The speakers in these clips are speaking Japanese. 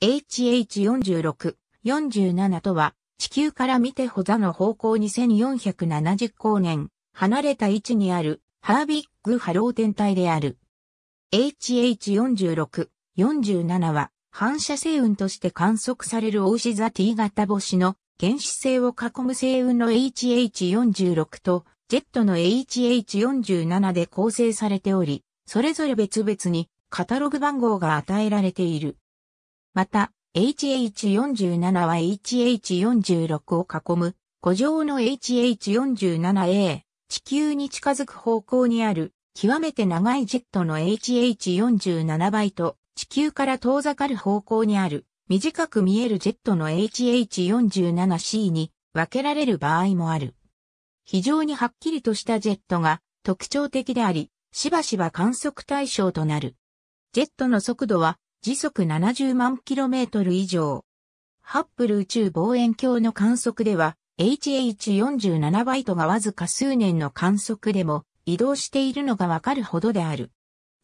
HH46、47とは、地球から見てほざの方向2470光年、離れた位置にある、ハービッグ波浪天体である。HH46、47は、反射星雲として観測されるウシザ T 型星の原始星を囲む星雲の HH46 とジェットの HH47 で構成されており、それぞれ別々にカタログ番号が与えられている。また、HH47 は HH46 を囲む、古城の HH47A、地球に近づく方向にある、極めて長いジェットの HH47 倍と、地球から遠ざかる方向にある、短く見えるジェットの HH47C に分けられる場合もある。非常にはっきりとしたジェットが特徴的であり、しばしば観測対象となる。ジェットの速度は時速70万キロメートル以上。ハッブル宇宙望遠鏡の観測では、HH47 バイトがわずか数年の観測でも移動しているのがわかるほどである。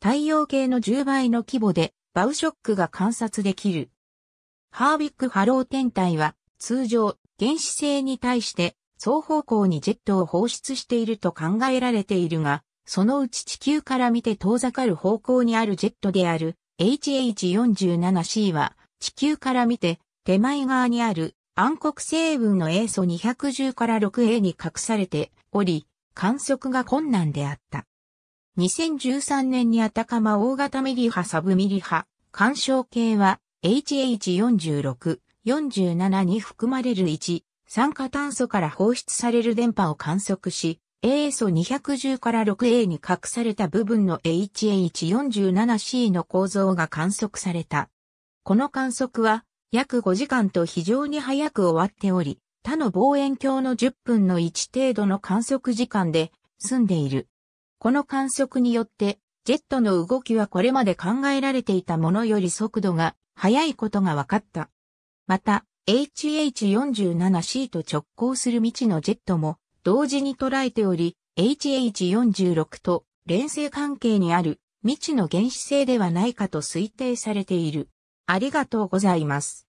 太陽系の10倍の規模でバウショックが観察できる。ハービックハロー天体は通常原子星に対して双方向にジェットを放出していると考えられているが、そのうち地球から見て遠ざかる方向にあるジェットである HH47C は地球から見て手前側にある暗黒星雲の A 素210から 6A に隠されており、観測が困難であった。2013年にあたかま大型ミリ波サブミリ波、干渉系は HH46、47に含まれる1、酸化炭素から放出される電波を観測し、A 素210から 6A に隠された部分の HH47C の構造が観測された。この観測は約5時間と非常に早く終わっており、他の望遠鏡の10分の1程度の観測時間で済んでいる。この観測によって、ジェットの動きはこれまで考えられていたものより速度が速いことが分かった。また、HH47C と直行する未知のジェットも同時に捉えており、HH46 と連星関係にある未知の原子星ではないかと推定されている。ありがとうございます。